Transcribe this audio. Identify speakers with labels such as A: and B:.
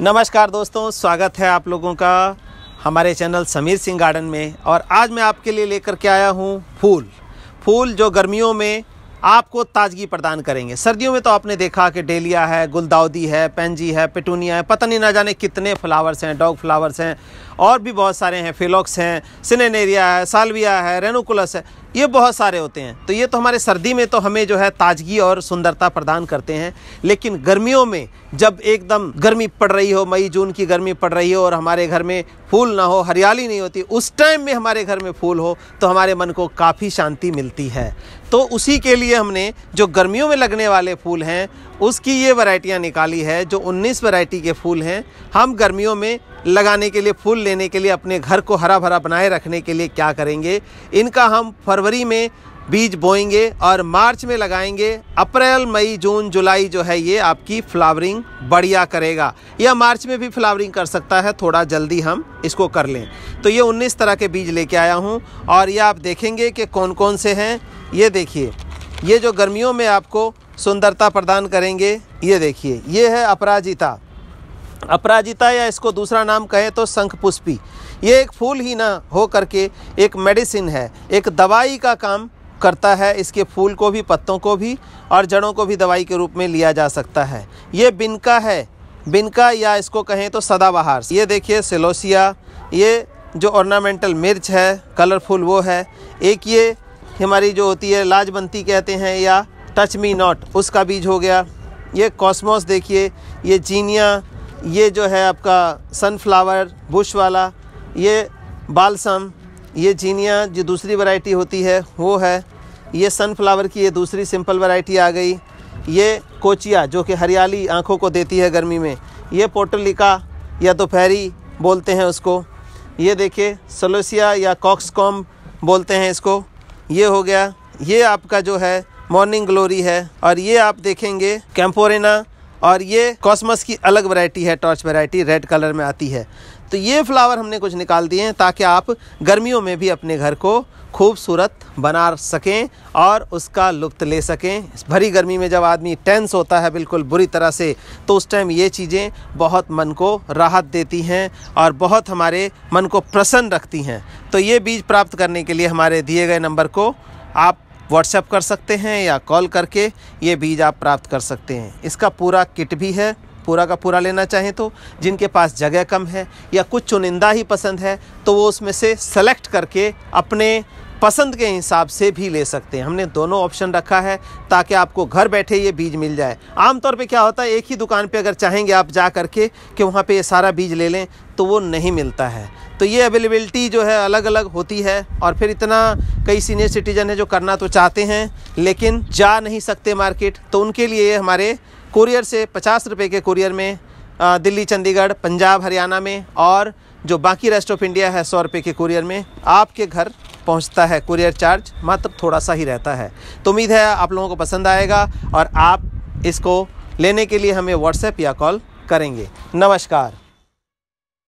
A: नमस्कार दोस्तों स्वागत है आप लोगों का हमारे चैनल समीर सिंह गार्डन में और आज मैं आपके लिए लेकर के आया हूँ फूल फूल जो गर्मियों में आपको ताजगी प्रदान करेंगे सर्दियों में तो आपने देखा कि डेलिया है गुलदाउदी है पेंजी है पेटूनिया है पता नहीं ना जाने कितने फ्लावर्स हैं डॉग फ्लावर्स हैं और भी बहुत सारे हैं फिलॉक्स हैं सिनेनेरिया है सालविया है रेनोकुलस है ये बहुत सारे होते हैं तो ये तो हमारे सर्दी में तो हमें जो है ताजगी और सुंदरता प्रदान करते हैं लेकिन गर्मियों में जब एकदम गर्मी पड़ रही हो मई जून की गर्मी पड़ रही हो और हमारे घर में फूल ना हो हरियाली नहीं होती उस टाइम में हमारे घर में फूल हो तो हमारे मन को काफ़ी शांति मिलती है तो उसी के लिए हमने जो गर्मियों में लगने वाले फूल हैं उसकी ये वैरायटियाँ निकाली है जो 19 वैरायटी के फूल हैं हम गर्मियों में लगाने के लिए फूल लेने के लिए अपने घर को हरा भरा बनाए रखने के लिए क्या करेंगे इनका हम फरवरी में बीज बोएंगे और मार्च में लगाएंगे अप्रैल मई जून जुलाई जो है ये आपकी फ्लावरिंग बढ़िया करेगा या मार्च में भी फ्लावरिंग कर सकता है थोड़ा जल्दी हम इसको कर लें तो ये 19 तरह के बीज लेके आया हूँ और ये आप देखेंगे कि कौन कौन से हैं ये देखिए ये जो गर्मियों में आपको सुंदरता प्रदान करेंगे ये देखिए ये है अपराजिता अपराजिता या इसको दूसरा नाम कहें तो शंख पुष्पी ये एक फूल ही ना हो करके एक मेडिसिन है एक दवाई का काम करता है इसके फूल को भी पत्तों को भी और जड़ों को भी दवाई के रूप में लिया जा सकता है ये बिनका है बिनका या इसको कहें तो सदाबहार ये देखिए सेलोसिया ये जो ऑर्नामेंटल मिर्च है कलरफुल वो है एक ये हमारी जो होती है लाजबंती कहते हैं या टच मी नॉट उसका बीज हो गया ये कॉस्मोस देखिए ये जीनिया ये जो है आपका सनफ्लावर बुश वाला ये बालसम ये जीनिया जो दूसरी वैरायटी होती है वो है ये सनफ्लावर की ये दूसरी सिंपल वैरायटी आ गई ये कोचिया जो कि हरियाली आँखों को देती है गर्मी में ये पोटलिका या दोपहरी तो बोलते हैं उसको ये देखिए सलोसिया या कॉक्सकॉम बोलते हैं इसको ये हो गया ये आपका जो है मॉर्निंग ग्लोरी है और ये आप देखेंगे कैम्पोरेना और ये कॉस्मस की अलग वैरायटी है टॉर्च वैरायटी रेड कलर में आती है तो ये फ्लावर हमने कुछ निकाल दिए हैं ताकि आप गर्मियों में भी अपने घर को खूबसूरत बना सकें और उसका लुत्फ़ ले सकें भरी गर्मी में जब आदमी टेंस होता है बिल्कुल बुरी तरह से तो उस टाइम ये चीज़ें बहुत मन को राहत देती हैं और बहुत हमारे मन को प्रसन्न रखती हैं तो ये बीज प्राप्त करने के लिए हमारे दिए गए नंबर को आप व्हाट्सएप कर सकते हैं या कॉल करके ये बीज आप प्राप्त कर सकते हैं इसका पूरा किट भी है पूरा का पूरा लेना चाहें तो जिनके पास जगह कम है या कुछ चुनिंदा ही पसंद है तो वो उसमें से सेलेक्ट करके अपने पसंद के हिसाब से भी ले सकते हैं हमने दोनों ऑप्शन रखा है ताकि आपको घर बैठे ये बीज मिल जाए आमतौर पे क्या होता है एक ही दुकान पे अगर चाहेंगे आप जा करके कि वहाँ पे ये सारा बीज ले लें तो वो नहीं मिलता है तो ये अवेलेबिलिटी जो है अलग अलग होती है और फिर इतना कई सीनियर सिटीजन है जो करना तो चाहते हैं लेकिन जा नहीं सकते मार्केट तो उनके लिए हमारे कुरियर से पचास रुपये के कुरियर में दिल्ली चंडीगढ़ पंजाब हरियाणा में और जो बाकी रेस्ट ऑफ इंडिया है सौ रुपये के कुरियर में आपके घर पहुंचता है कुरियर चार्ज मात्र थोड़ा सा ही रहता है तो उम्मीद है आप लोगों को पसंद आएगा और आप इसको लेने के लिए हमें व्हाट्सएप या कॉल करेंगे नमस्कार